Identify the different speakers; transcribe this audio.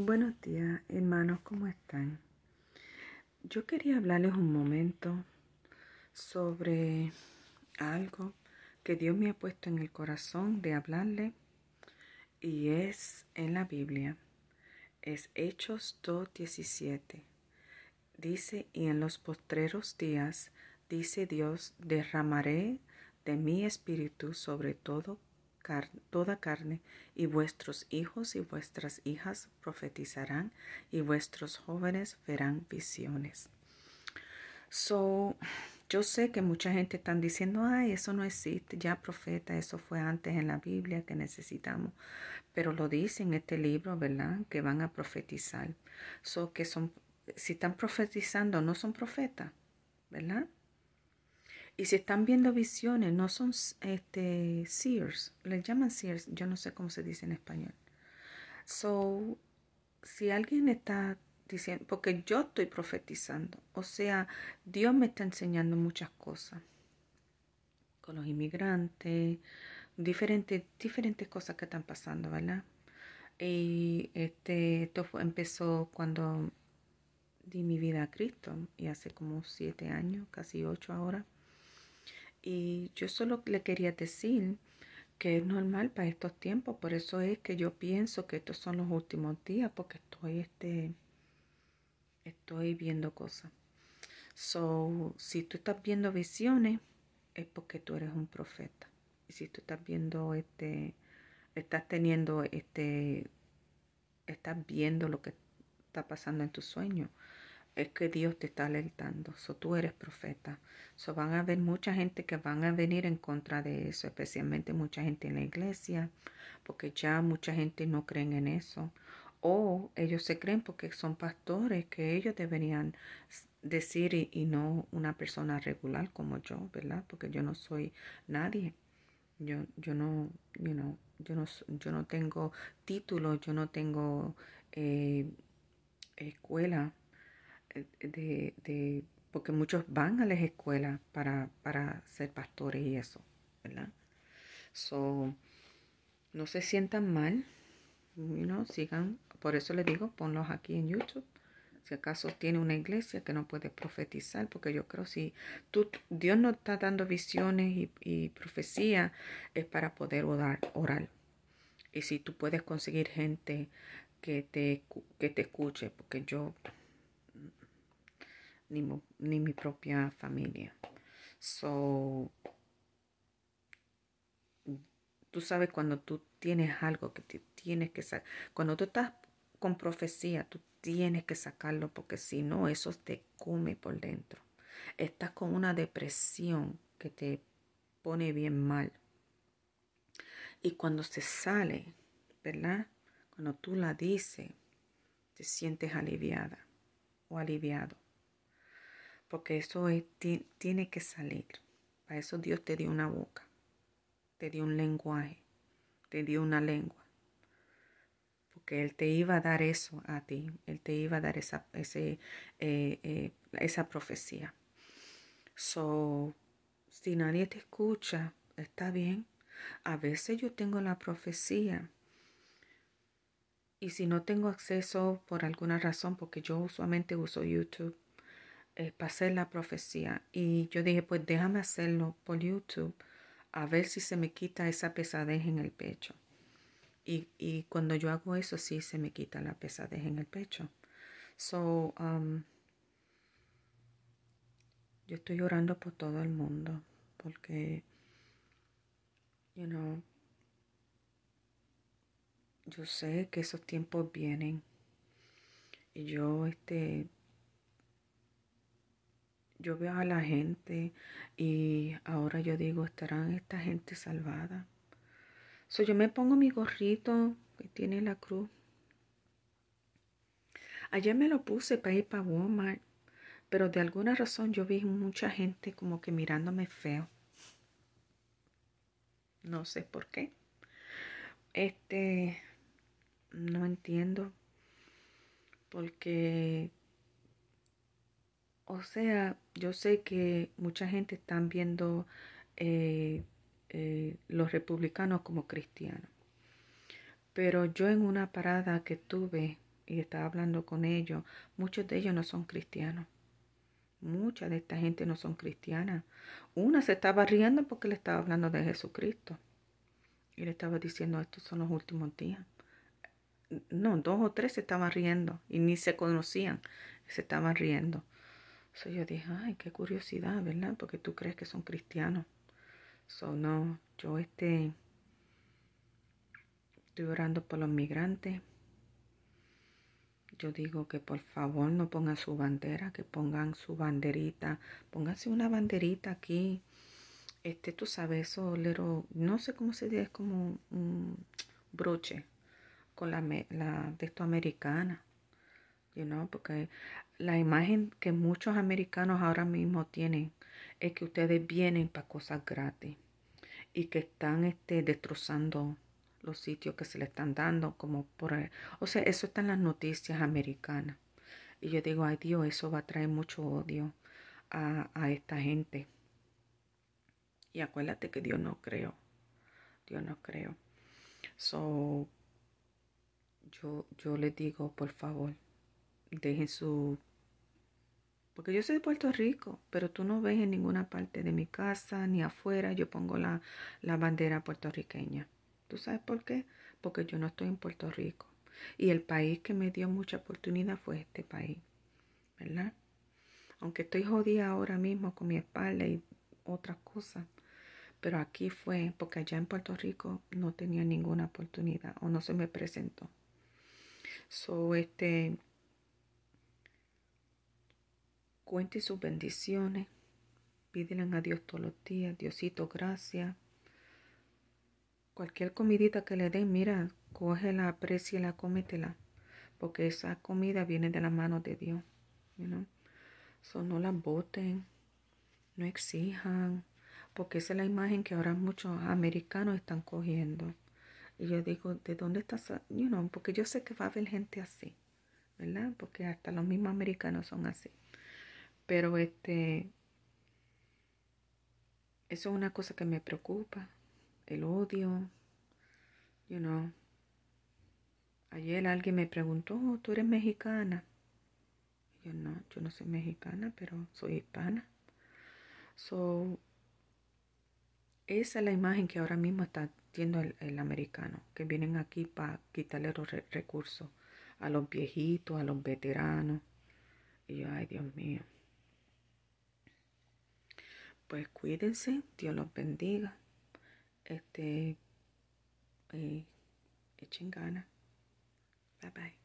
Speaker 1: Buenos días, hermanos, ¿cómo están? Yo quería hablarles un momento sobre algo que Dios me ha puesto en el corazón de hablarle y es en la Biblia. Es Hechos 2.17. Dice, y en los postreros días, dice Dios, derramaré de mi espíritu sobre todo toda carne, y vuestros hijos y vuestras hijas profetizarán, y vuestros jóvenes verán visiones. So, yo sé que mucha gente está diciendo, ay, eso no existe, ya profeta, eso fue antes en la Biblia que necesitamos. Pero lo dice en este libro, ¿verdad? Que van a profetizar. So, que son, si están profetizando, no son profetas, ¿verdad? Y si están viendo visiones, no son este, seers, les llaman seers, yo no sé cómo se dice en español. So, si alguien está diciendo, porque yo estoy profetizando, o sea, Dios me está enseñando muchas cosas con los inmigrantes, diferentes, diferentes cosas que están pasando, ¿verdad? Y este, esto empezó cuando di mi vida a Cristo y hace como siete años, casi ocho ahora. Y yo solo le quería decir que es normal para estos tiempos, por eso es que yo pienso que estos son los últimos días, porque estoy, este, estoy viendo cosas. So, si tú estás viendo visiones, es porque tú eres un profeta. Y si tú estás viendo, este, estás teniendo, este, estás viendo lo que está pasando en tu sueño, es que Dios te está alertando. So, tú eres profeta. So, van a haber mucha gente que van a venir en contra de eso, especialmente mucha gente en la iglesia, porque ya mucha gente no creen en eso. O ellos se creen porque son pastores que ellos deberían decir y, no una persona regular como yo, ¿verdad? Porque yo no soy nadie. Yo, yo no, you yo no, yo no tengo título, yo no tengo eh, escuela, de, de porque muchos van a las escuelas para, para ser pastores y eso, ¿verdad? So, no se sientan mal, no sigan, por eso les digo, ponlos aquí en YouTube. Si acaso tiene una iglesia que no puede profetizar, porque yo creo si tú, Dios no está dando visiones y, profecía, es para poder orar, Y si tú puedes conseguir gente que te, que te escuche, porque yo ni, mi propia familia. So, tú sabes cuando tú tienes algo que te tienes que sacar, cuando tú estás con profecía, tú tienes que sacarlo porque si no, eso te come por dentro. Estás con una depresión que te pone bien mal. Y cuando se sale, ¿verdad? Cuando tú la dices, te sientes aliviada o aliviado. Porque eso tiene que salir. Para eso Dios te dio una boca, te dio un lenguaje, te dio una lengua. Porque Él te iba a dar eso a ti, Él te iba a dar esa, ese, eh, eh, esa profecía. So, si nadie te escucha, está bien. A veces yo tengo la profecía. Y si no tengo acceso por alguna razón, porque yo usualmente uso YouTube, eh, pasé la profecía y yo dije, pues déjame hacerlo por YouTube a ver si se me quita esa pesadez en el pecho. Y, cuando yo hago eso, sí se me quita la pesadez en el pecho. So, um, yo estoy llorando por todo el mundo porque, you know, yo sé que esos tiempos vienen y yo, este, yo veo a la gente y ahora yo digo, ¿estarán esta gente salvada? So, yo me pongo mi gorrito que tiene la cruz. Ayer me lo puse para ir para Walmart, pero de alguna razón yo vi mucha gente como que mirándome feo. No sé por qué. Este, no entiendo. Porque o sea, yo sé que mucha gente está viendo eh, eh, los republicanos como cristianos. Pero yo en una parada que tuve y estaba hablando con ellos, muchos de ellos no son cristianos. Mucha de esta gente no son cristianas. Una se estaba riendo porque le estaba hablando de Jesucristo. Y le estaba diciendo, estos son los últimos días. No, dos o tres se estaban riendo y ni se conocían. Se estaban riendo. Entonces yo dije, ay, qué curiosidad, ¿verdad? Porque tú crees que son cristianos. So no, yo este, estoy orando por los migrantes. Yo digo que por favor no pongan su bandera, que pongan su banderita, pónganse una banderita aquí. Este, tú sabes, eso, no sé cómo se dice, es como un broche con la, la de esto americana porque la imagen que muchos americanos ahora mismo tienen es que ustedes vienen para cosas gratis y que están este, destrozando los sitios que se le están dando, como por... E, o sea, eso está en las noticias americanas. Y yo digo, ay Dios, eso va a traer mucho odio a, esta gente. Y acuérdate que Dios no creo Dios no creo yo, yo les digo, por favor, dejen su... Porque yo soy de Puerto Rico, pero tú no ves en ninguna parte de mi casa ni afuera, yo pongo la, la bandera puertorriqueña. ¿Tú sabes por qué? Porque yo no estoy en Puerto Rico. Y el país que me dio mucha oportunidad fue este país, ¿verdad? Aunque estoy jodida ahora mismo con mi espalda y otras cosas, pero aquí fue porque allá en Puerto Rico no tenía ninguna oportunidad o no se me presentó. So, este, Cuente sus bendiciones. Pídele a Dios todos los días. Diosito, gracias. Cualquier comidita que le den, mira, cógela, apreciela, cómetela. Porque esa comida viene de la mano de Dios. no la boten. No exijan. Porque esa es la imagen que ahora muchos americanos están cogiendo. Y yo digo, ¿de dónde estás? porque yo sé que va a haber gente así, ¿verdad? Porque hasta los mismos americanos son así. Pero este, eso es una cosa que me preocupa, el odio, you know. Ayer alguien me preguntó, oh, ¿tú eres mexicana? yo no, yo no soy mexicana, pero soy hispana. So, esa es la imagen que ahora mismo está haciendo el, americano, que vienen aquí para quitarle los recursos a los viejitos, a los veteranos. Y yo, ay Dios mío pues cuídense, Dios los bendiga. Este, eh, echen ganas. Bye bye.